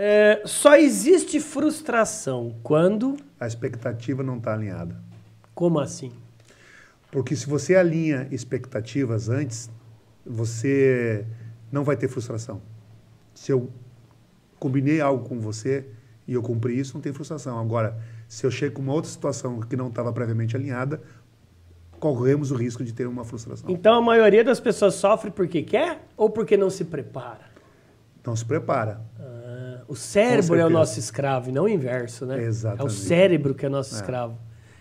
É, só existe frustração quando. A expectativa não está alinhada. Como assim? Porque se você alinha expectativas antes, você não vai ter frustração. Se eu combinei algo com você e eu cumpri isso, não tem frustração. Agora, se eu chego com uma outra situação que não estava previamente alinhada, corremos o risco de ter uma frustração. Então a maioria das pessoas sofre porque quer ou porque não se prepara? Não se prepara. O cérebro é o nosso escravo, e não o inverso, né? Exatamente. É o cérebro que é nosso é. escravo.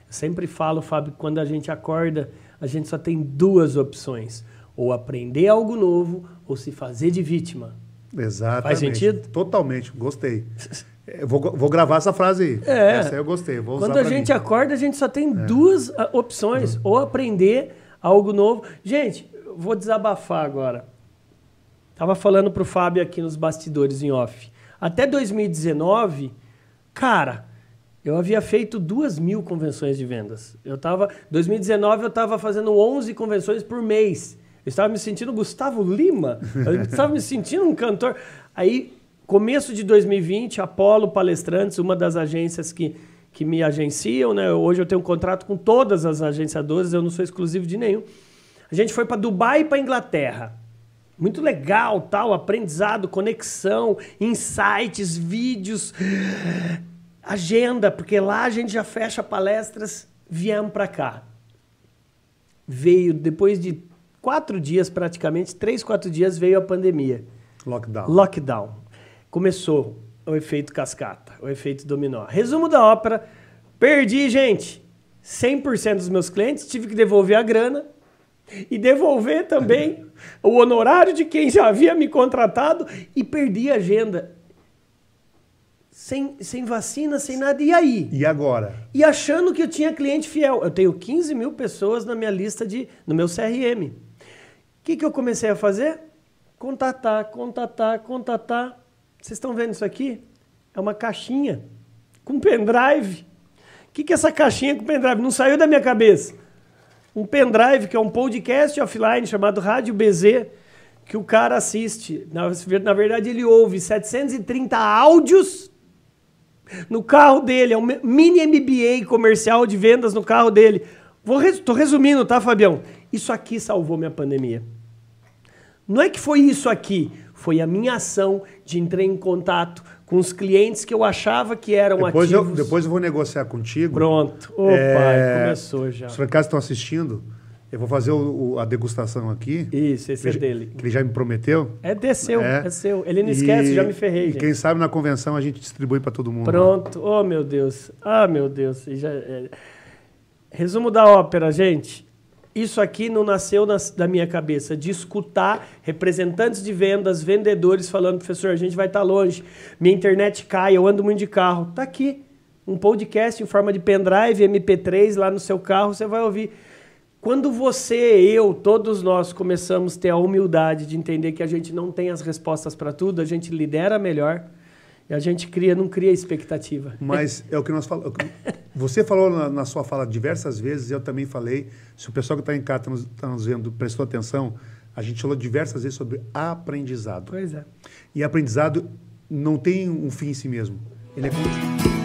Eu sempre falo, Fábio, que quando a gente acorda, a gente só tem duas opções. Ou aprender algo novo, ou se fazer de vítima. Exatamente. Faz sentido? Totalmente, gostei. Vou, vou, gravar essa frase aí. É. Essa aí eu gostei. Vou Quando a gente mim. acorda, a gente só tem é. duas ah, opções: uhum. ou aprender algo novo. Gente, vou desabafar agora. Tava falando pro Fábio aqui nos bastidores em off. Até 2019, cara, eu havia feito duas mil convenções de vendas. Eu tava, 2019 eu estava fazendo 11 convenções por mês. Eu estava me sentindo Gustavo Lima. Eu estava me sentindo um cantor. Aí, começo de 2020, Apolo Palestrantes, uma das agências que, que me agenciam, né? Hoje eu tenho um contrato com todas as agenciadoras, eu não sou exclusivo de nenhum. A gente foi para Dubai e para Inglaterra. Muito legal, tal, aprendizado, conexão, insights, vídeos, agenda, porque lá a gente já fecha palestras, viemos para cá. Veio, depois de quatro dias praticamente, três, quatro dias, veio a pandemia. Lockdown. Lockdown. Começou o efeito cascata, o efeito dominó. Resumo da ópera, perdi, gente. 100% dos meus clientes, tive que devolver a grana, e devolver também o honorário de quem já havia me contratado e perdi a agenda. Sem, sem vacina, sem nada. E aí? E agora? E achando que eu tinha cliente fiel. Eu tenho 15 mil pessoas na minha lista de. no meu CRM. O que, que eu comecei a fazer? Contatar, contatar, contatar. Vocês estão vendo isso aqui? É uma caixinha com pendrive. O que, que é essa caixinha com pendrive? Não saiu da minha cabeça um pendrive, que é um podcast offline chamado Rádio BZ, que o cara assiste. Na, na verdade, ele ouve 730 áudios no carro dele. É um mini MBA comercial de vendas no carro dele. Vou res, tô resumindo, tá, Fabião? Isso aqui salvou minha pandemia. Não é que foi isso aqui, foi a minha ação de entrar em contato com os clientes que eu achava que eram depois ativos. Eu, depois eu vou negociar contigo. Pronto. Opa, é... começou já. Os franqueados estão assistindo. Eu vou fazer o, o, a degustação aqui. Isso, esse é dele. Que ele já me prometeu. É desceu, é, é seu. Ele não e, esquece, já me ferrei. E gente. quem sabe na convenção a gente distribui para todo mundo. Pronto. Né? Oh, meu Deus. Ah, meu Deus. Já, é... Resumo da ópera, gente. Isso aqui não nasceu na, da minha cabeça, de escutar representantes de vendas, vendedores falando, professor, a gente vai estar tá longe, minha internet cai, eu ando muito de carro. Tá aqui, um podcast em forma de pendrive, MP3 lá no seu carro, você vai ouvir. Quando você, eu, todos nós começamos a ter a humildade de entender que a gente não tem as respostas para tudo, a gente lidera melhor, e a gente cria, não cria expectativa. Mas é o que nós falamos. É você falou na, na, sua fala diversas vezes, eu também falei. Se o pessoal que está em casa está nos, tá nos vendo, prestou atenção, a gente falou diversas vezes sobre aprendizado. Pois é. E aprendizado não tem um fim em si mesmo. Ele é contínuo.